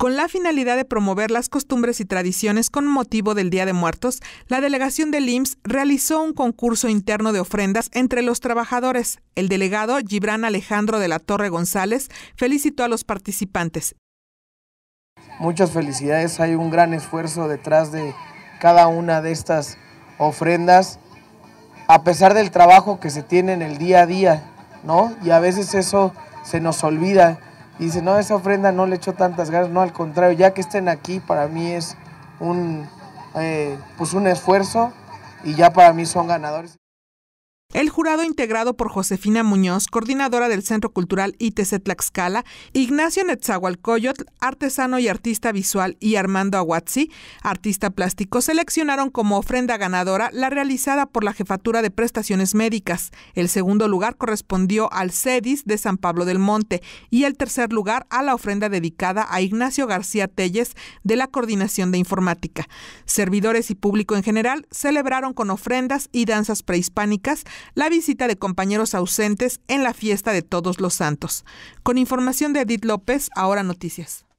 Con la finalidad de promover las costumbres y tradiciones con motivo del Día de Muertos, la delegación del IMSS realizó un concurso interno de ofrendas entre los trabajadores. El delegado Gibran Alejandro de la Torre González felicitó a los participantes. Muchas felicidades, hay un gran esfuerzo detrás de cada una de estas ofrendas, a pesar del trabajo que se tiene en el día a día, ¿no? Y a veces eso se nos olvida y dice, no, esa ofrenda no le echó tantas ganas, no, al contrario, ya que estén aquí, para mí es un, eh, pues un esfuerzo y ya para mí son ganadores. El jurado integrado por Josefina Muñoz, coordinadora del Centro Cultural ITC Tlaxcala, Ignacio Netzahualcoyotl, artesano y artista visual, y Armando Aguazzi, artista plástico, seleccionaron como ofrenda ganadora la realizada por la Jefatura de Prestaciones Médicas. El segundo lugar correspondió al CEDIS de San Pablo del Monte y el tercer lugar a la ofrenda dedicada a Ignacio García Telles de la Coordinación de Informática. Servidores y público en general celebraron con ofrendas y danzas prehispánicas la visita de compañeros ausentes en la fiesta de Todos los Santos. Con información de Edith López, ahora noticias.